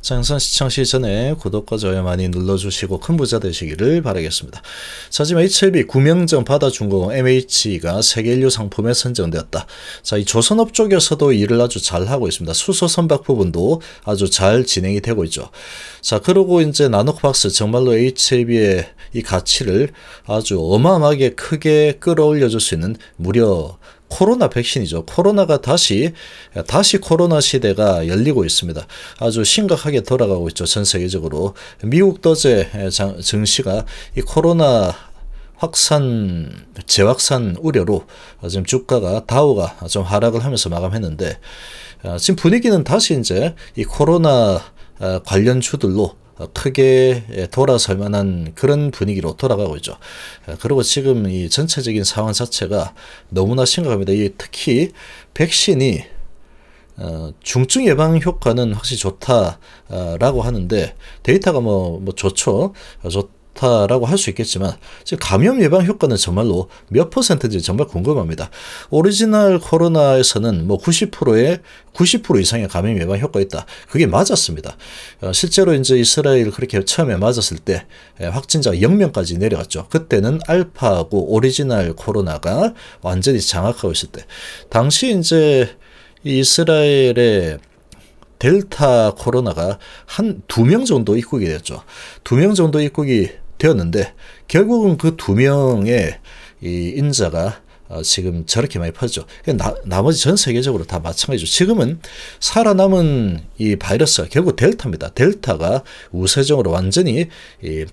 장선 시청시 전에 구독과 좋아요 많이 눌러주시고 큰 부자 되시기를 바라겠습니다. 자 지금 HLB 구명정 바다중공업 MH가 세계인류 상품에 선정되었다. 자이 조선업 쪽에서도 일을 아주 잘하고 있습니다. 수소 선박 부분도 아주 잘 진행이 되고 있죠. 자 그리고 이제 나노박스 정말로 HLB의 이 가치를 아주 어마어마하게 크게 끌어올려줄 수 있는 무려 코로나 백신이죠. 코로나가 다시 다시 코로나 시대가 열리고 있습니다. 아주 심각하게 돌아가고 있죠. 전 세계적으로 미국도 제 증시가 이 코로나 확산 재확산 우려로 지금 주가가 다우가 좀 하락을 하면서 마감했는데 아, 지금 분위기는 다시 이제 이 코로나 아, 관련 주들로 어, 크게 예, 돌아설 만한 그런 분위기로 돌아가고 있죠. 어, 그리고 지금 이 전체적인 상황 자체가 너무나 심각합니다. 특히 백신이 어, 중증 예방 효과는 확실히 좋다라고 하는데 데이터가 뭐, 뭐 좋죠. 좋다라고 할 수 있겠지만 감염 예방 효과는 정말로 몇 퍼센트인지 정말 궁금합니다. 오리지널 코로나에서는 뭐 90%의 90% 이상의 감염 예방 효과 있다. 그게 맞았습니다. 어, 실제로 이제 이스라엘 그렇게 처음에 맞았을 때 예, 확진자 0명까지 내려갔죠. 그때는 알파하고 오리지널 코로나가 완전히 장악하고 있을 때 당시 이제 이스라엘의 델타 코로나가 한 두 명 정도 입국이 됐죠. 두 명 정도 입국이 되었는데 결국은 그 두 명의 이 인자가 어, 지금 저렇게 많이 퍼져. 그러니까 나, 나머지 전 세계적으로 다 마찬가지죠. 지금은 살아남은 이 바이러스가 결국 델타입니다. 델타가 우세종으로 완전히 이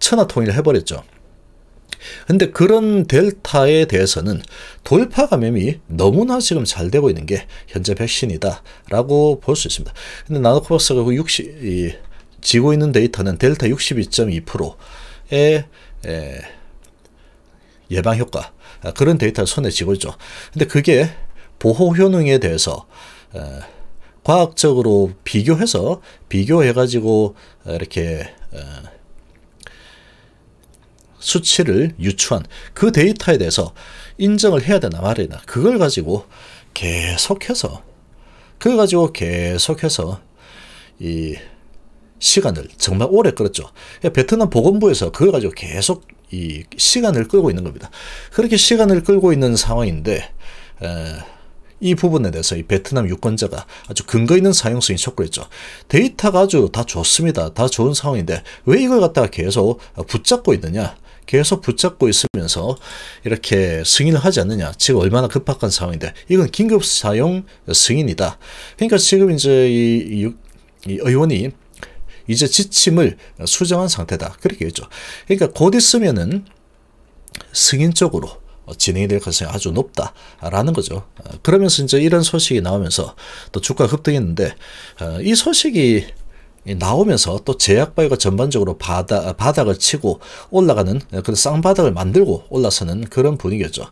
천하 통일을 해버렸죠. 근데 그런 델타에 대해서는 돌파 감염이 너무나 지금 잘 되고 있는 게 현재 백신이다라고 볼 수 있습니다. 근데 나노코박스가 60, 그 이, 지고 있는 데이터는 델타 62.2%의 예방 효과 아, 그런 데이터를 손에 쥐고 있죠. 근데 그게 보호 효능에 대해서 과학적으로 비교해서 비교해가지고 이렇게 수치를 유추한 그 데이터에 대해서 인정을 해야 되나 말이나 그걸 가지고 계속해서 그걸 가지고 계속해서 이 시간을 정말 오래 끌었죠. 베트남 보건부에서 그걸 가지고 계속 이 시간을 끌고 있는 겁니다. 그렇게 시간을 끌고 있는 상황인데 에, 이 부분에 대해서 이 베트남 유권자가 아주 근거 있는 사용성이 촉구했죠. 데이터가 아주 다 좋습니다. 다 좋은 상황인데 왜 이걸 갖다가 계속 붙잡고 있느냐? 계속 붙잡고 있으면서 이렇게 승인을 하지 않느냐. 지금 얼마나 급박한 상황인데 이건 긴급 사용 승인이다. 그러니까 지금 이제 이, 이, 이 의원이 이제 지침을 수정한 상태다. 그렇게 했죠. 그러니까 곧 있으면은 승인적으로 진행이 될 가능성이 아주 높다라는 거죠. 그러면서 이제 이런 소식이 나오면서 또 주가 급등했는데 어, 이 소식이 나오면서 또제약바이가 전반적으로 바닥, 바닥을 치고 올라가는 그런 쌍바닥을 만들고 올라서는 그런 분위기였죠.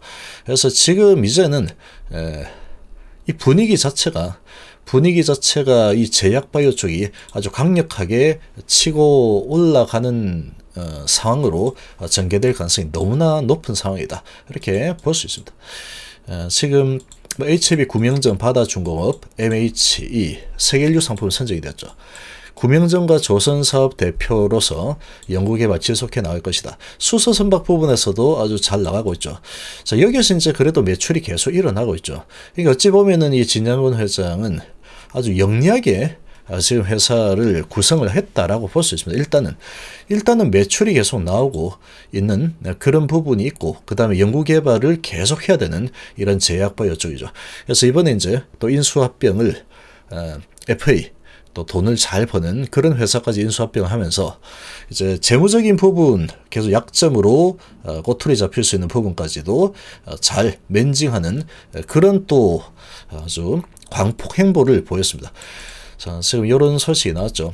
그래서 지금 이제는 이 분위기 자체가 분위기 자체가 이 제약 바이오 쪽이 아주 강력하게 치고 올라가는 어, 상황으로 전개될 가능성이 너무나 높은 상황이다. 이렇게 볼 수 있습니다. 어, 지금 뭐 HB 구명전 바다중공업 MHE 세계류 상품 선정이 되었죠. 구명정과 조선사업 대표로서 영국에발 지속해 나갈 것이다. 수소 선박 부분에서도 아주 잘 나가고 있죠. 자, 여기서 이제 그래도 매출이 계속 일어나고 있죠. 그러니까 어찌 보면은 이 진양원 회장은 아주 영리하게 아, 지금 회사를 구성을 했다라고 볼 수 있습니다. 일단은 일단은 매출이 계속 나오고 있는 그런 부분이 있고 그 다음에 연구개발을 계속 해야 되는 이런 제약바 요쪽이죠. 그래서 이번에 이제 또 인수합병을 어, FA 또 돈을 잘 버는 그런 회사까지 인수합병 하면서 이제 재무적인 부분 계속 약점으로 어, 꼬투리 잡힐 수 있는 부분까지도 어, 잘 맨징하는 어, 그런 또 아주 광폭 행보를 보였습니다. 자, 지금 이런 소식이 나왔죠.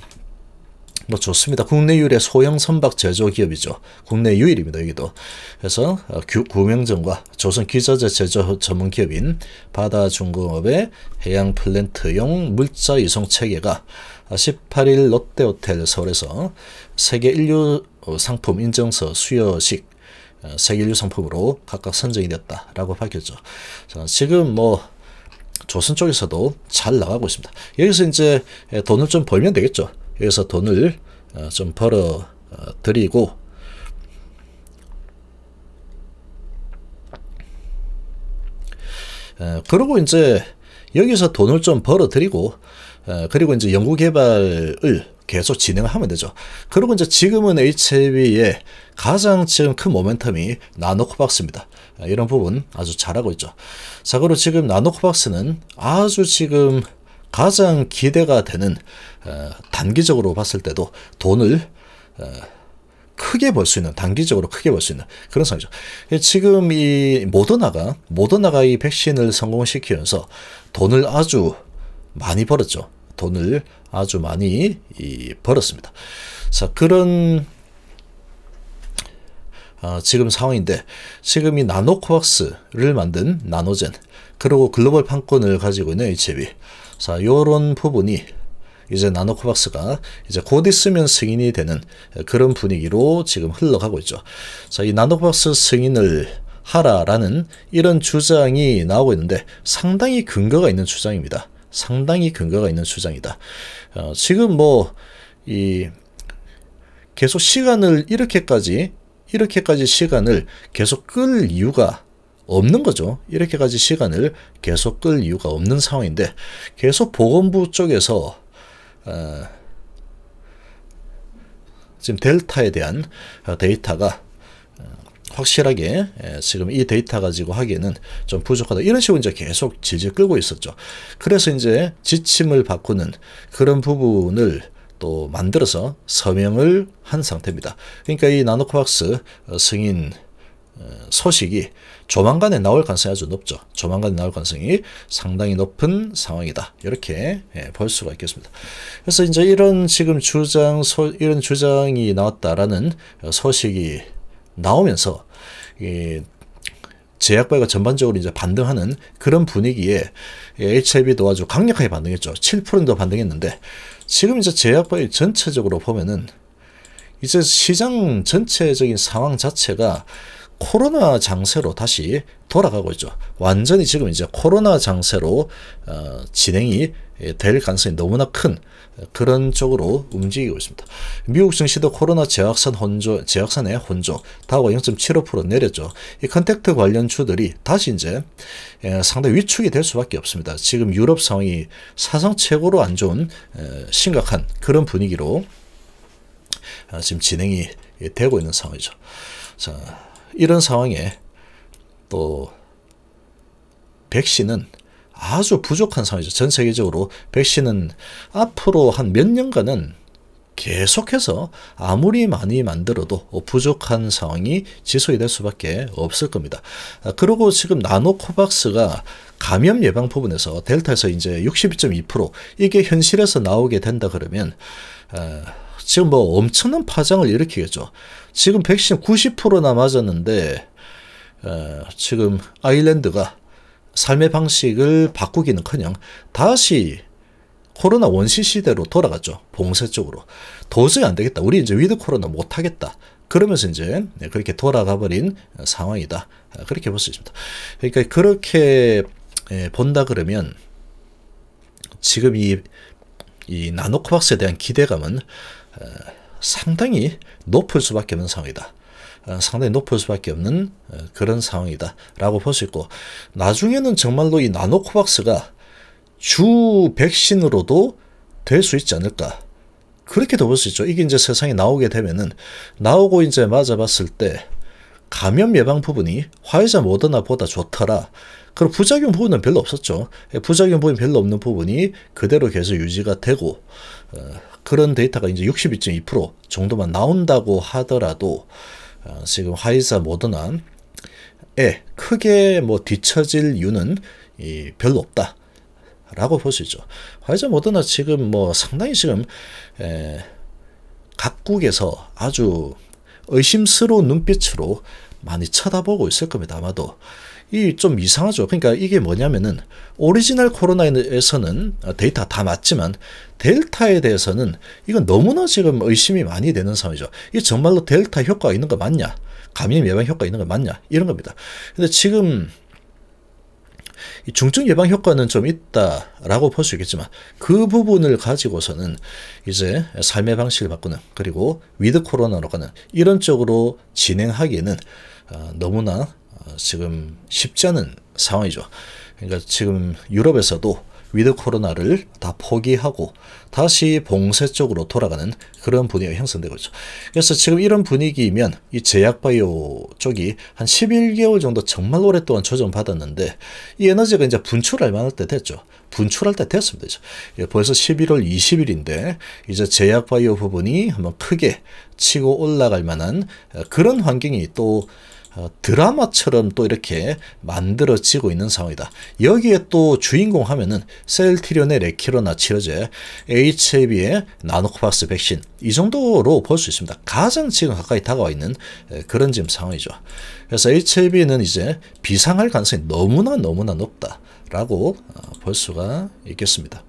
뭐 좋습니다. 국내 유일의 소형 선박 제조기업이죠. 국내 유일입니다. 여기도. 그래서 어, 구명정과 조선 기자재 제조 전문 기업인 바다중공업의 해양 플랜트용 물자 이송 체계가 18일 롯데호텔 서울에서 세계 인류 상품 인증서 수여식 어, 세계 인류 상품으로 각각 선정이 됐다라고 밝혔죠. 자, 지금 뭐 조선 쪽에서도 잘 나가고 있습니다. 여기서 이제 돈을 좀 벌면 되겠죠. 여기서 돈을 어, 좀 벌어 어, 드리고 어, 그리고 이제 여기서 돈을 좀 벌어 드리고 그리고 이제 연구 개발을 계속 진행하면 되죠. 그리고 이제 지금은 HAV의 가장 지금 큰 모멘텀이 나노코박스입니다. 이런 부분 아주 잘하고 있죠. 자, 그리고 지금 나노코박스는 아주 지금 가장 기대가 되는 어, 단기적으로 봤을 때도 돈을 어, 크게 벌 수 있는 단기적으로 크게 벌 수 있는 그런 상황이죠. 예, 지금 이 모더나가 모더나가 이 백신을 성공시키면서 돈을 아주 많이 벌었죠. 돈을 아주 많이 벌었습니다. 자 그런 어, 지금 상황인데 지금 이 나노코박스를 만든 나노젠 그리고 글로벌 판권을 가지고 있는 HB 자 요런 부분이 이제 나노코박스가 이제 곧 있으면 승인이 되는 그런 분위기로 지금 흘러가고 있죠. 자, 이 나노코박스 승인을 하라라는 이런 주장이 나오고 있는데 상당히 근거가 있는 주장입니다. 상당히 근거가 있는 주장이다. 어, 지금 뭐, 이, 계속 시간을 이렇게까지 이렇게까지 시간을 계속 끌 이유가 없는 거죠. 이렇게까지 시간을 계속 끌 이유가 없는 상황인데 계속 보건부 쪽에서 어, 지금 델타에 대한 데이터가 어, 확실하게 예, 지금 이 데이터 가지고 하기에는 좀 부족하다. 이런 식으로 이제 계속 질질 끌고 있었죠. 그래서 이제 지침을 바꾸는 그런 부분을 또 만들어서 서명을 한 상태입니다. 그러니까 이 나노코박스 어, 승인 어, 소식이 조만간에 나올 가능성이 아주 높죠. 조만간에 나올 가능성이 상당히 높은 상황이다. 이렇게 예, 볼 수가 있겠습니다. 그래서 이제 이런 지금 주장, 소, 이런 주장이 나왔다라는 어, 소식이 나오면서 이제약바이가 전반적으로 이제 반등하는 그런 분위기에 예, HIV도 아주 강력하게 반등했죠. 7%도 반등했는데 지금 이제 제약바이 전체적으로 보면은 이제 시장 전체적인 상황 자체가 코로나 장세로 다시 돌아가고 있죠. 완전히 지금 이제 코로나 장세로 어, 진행이 예, 될 가능성이 너무나 큰 그런 쪽으로 움직이고 있습니다. 미국 증시도 코로나 재확산 혼조, 재확산의 혼조, 다우0.75% 내렸죠. 이 컨택트 관련 주들이 다시 이제 예, 상당히 위축이 될 수밖에 없습니다. 지금 유럽 상황이 사상 최고로 안 좋은 어, 심각한 그런 분위기로 아, 지금 진행이 되고 있는 상황이죠. 자, 이런 상황에 또 백신은 아주 부족한 상황이죠. 전 세계적으로 백신은 앞으로 한 몇 년간은 계속해서 아무리 많이 만들어도 부족한 상황이 지속이 될 수밖에 없을 겁니다. 아, 그리고 지금 나노코박스가 감염 예방 부분에서 델타에서 이제 62.2% 이게 현실에서 나오게 된다 그러면 아, 지금 뭐 엄청난 파장을 일으키겠죠. 지금 백신 90%나 맞았는데 아, 지금 아일랜드가 삶의 방식을 바꾸기는커녕 다시 코로나 원시 시대로 돌아갔죠. 봉쇄 쪽으로. 도저히 안 되겠다. 우리 이제 위드 코로나 못 하겠다. 그러면서 이제 네, 그렇게 돌아가 버린 상황이다. 아, 그렇게 볼 수 있습니다. 그러니까 그렇게 예, 본다 그러면 지금 이, 이 나노코박스에 대한 기대감은 어, 상당히 높을 수밖에 없는 상황이다. 어, 상당히 높을 수밖에 없는 어, 그런 상황이다라고 볼 수 있고 나중에는 정말로 이 나노코박스가 주 백신으로도 될 수 있지 않을까 그렇게도 볼 수 있죠. 이게 이제 세상에 나오게 되면은 나오고 이제 맞아봤을 때 감염 예방 부분이 화이자 모더나보다 좋더라. 그럼 부작용 부분은 별로 없었죠. 예, 부작용 부분이 별로 없는 부분이 그대로 계속 유지가 되고 어, 그런 데이터가 이제 62.2% 정도만 나온다고 하더라도 어, 지금 화이자 모더나에 크게 뭐 뒤처질 이유는 이 별로 없다. 라고 볼 수 있죠. 화이자 모더나 지금 뭐 상당히 지금 각국에서 아주 의심스러운 눈빛으로 많이 쳐다보고 있을 겁니다. 아마도. 이 좀 이상하죠. 그러니까 이게 뭐냐면은 오리지널 코로나에서는 데이터 다 맞지만 델타에 대해서는 이건 너무나 지금 의심이 많이 되는 상황이죠. 이 정말로 델타 효과가 있는 거 맞냐? 감염 예방 효과 가 있는 거 맞냐? 이런 겁니다. 근데 지금 중증 예방 효과는 좀 있다라고 볼 수 있겠지만 그 부분을 가지고서는 이제 삶의 방식을 바꾸는 그리고 위드 코로나로 가는 이런 쪽으로 진행하기에는 어, 너무나 어, 지금 쉽지 않은 상황이죠. 그러니까 지금 유럽에서도 위드 코로나를 다 포기하고 다시 봉쇄 쪽으로 돌아가는 그런 분위기가 형성되고 있죠. 그래서 지금 이런 분위기면 이 제약바이오 쪽이 한 11개월 정도 정말 오랫동안 조정받았는데 이 에너지가 이제 분출할 만할 때 됐죠. 분출할 때 됐습니다. 예, 벌써 11월 20일인데 이제 제약바이오 부분이 한번 크게 치고 올라갈 만한 그런 환경이 또 어, 드라마처럼 또 이렇게 만들어지고 있는 상황이다. 여기에 또 주인공 하면은 셀티련의 레키로나 치료제, HAB의 나노코박스 백신 이 정도로 볼 수 있습니다. 가장 지금 가까이 다가와 있는 그런 지금 상황이죠. 그래서 HAB는 이제 비상할 가능성이 너무나 너무나 높다라고 어, 볼 수가 있겠습니다.